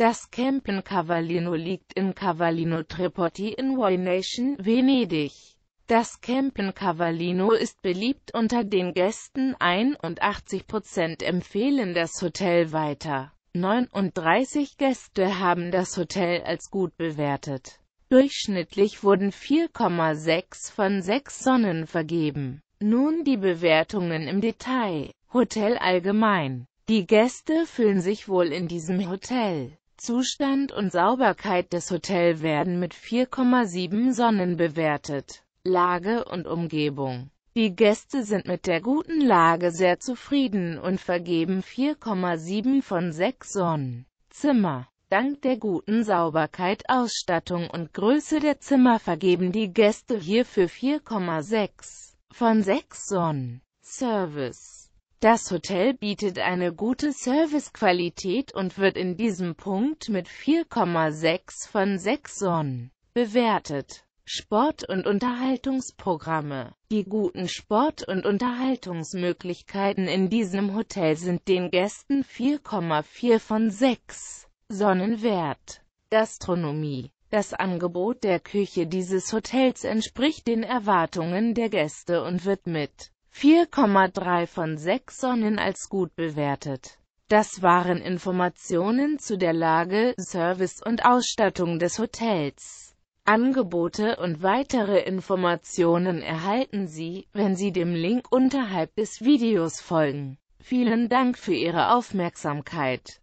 Das Campen Cavallino liegt in Cavallino Treporti in Nation, Venedig. Das Campen Cavallino ist beliebt unter den Gästen, 81% empfehlen das Hotel weiter. 39 Gäste haben das Hotel als gut bewertet. Durchschnittlich wurden 4,6 von 6 Sonnen vergeben. Nun die Bewertungen im Detail. Hotel allgemein. Die Gäste fühlen sich wohl in diesem Hotel. Zustand und Sauberkeit des Hotels werden mit 4,7 Sonnen bewertet. Lage und Umgebung Die Gäste sind mit der guten Lage sehr zufrieden und vergeben 4,7 von 6 Sonnen. Zimmer Dank der guten Sauberkeit, Ausstattung und Größe der Zimmer vergeben die Gäste hierfür 4,6 von 6 Sonnen. Service das Hotel bietet eine gute Servicequalität und wird in diesem Punkt mit 4,6 von 6 Sonnen bewertet. Sport- und Unterhaltungsprogramme Die guten Sport- und Unterhaltungsmöglichkeiten in diesem Hotel sind den Gästen 4,4 von 6 Sonnen wert. Gastronomie das Angebot der Küche dieses Hotels entspricht den Erwartungen der Gäste und wird mit 4,3 von 6 Sonnen als gut bewertet. Das waren Informationen zu der Lage, Service und Ausstattung des Hotels. Angebote und weitere Informationen erhalten Sie, wenn Sie dem Link unterhalb des Videos folgen. Vielen Dank für Ihre Aufmerksamkeit.